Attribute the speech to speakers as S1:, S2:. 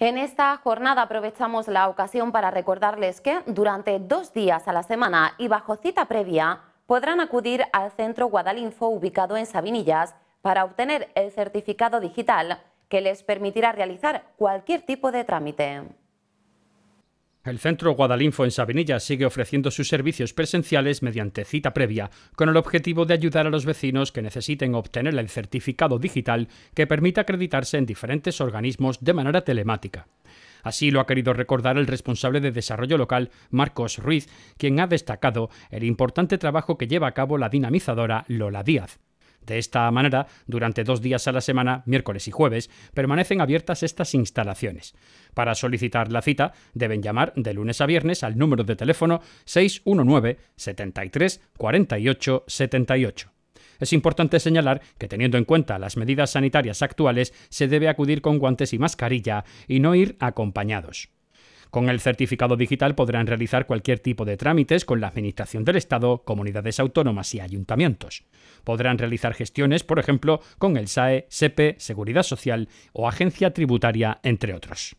S1: En esta jornada aprovechamos la ocasión para recordarles que durante dos días a la semana y bajo cita previa podrán acudir al centro Guadalinfo ubicado en Sabinillas para obtener el certificado digital que les permitirá realizar cualquier tipo de trámite.
S2: El Centro Guadalinfo en Sabinilla sigue ofreciendo sus servicios presenciales mediante cita previa, con el objetivo de ayudar a los vecinos que necesiten obtener el certificado digital que permita acreditarse en diferentes organismos de manera telemática. Así lo ha querido recordar el responsable de desarrollo local, Marcos Ruiz, quien ha destacado el importante trabajo que lleva a cabo la dinamizadora Lola Díaz. De esta manera, durante dos días a la semana, miércoles y jueves, permanecen abiertas estas instalaciones. Para solicitar la cita, deben llamar de lunes a viernes al número de teléfono 619 73 48 78. Es importante señalar que teniendo en cuenta las medidas sanitarias actuales, se debe acudir con guantes y mascarilla y no ir acompañados. Con el certificado digital podrán realizar cualquier tipo de trámites con la Administración del Estado, comunidades autónomas y ayuntamientos. Podrán realizar gestiones, por ejemplo, con el SAE, SEPE, e, Seguridad Social o Agencia Tributaria, entre otros.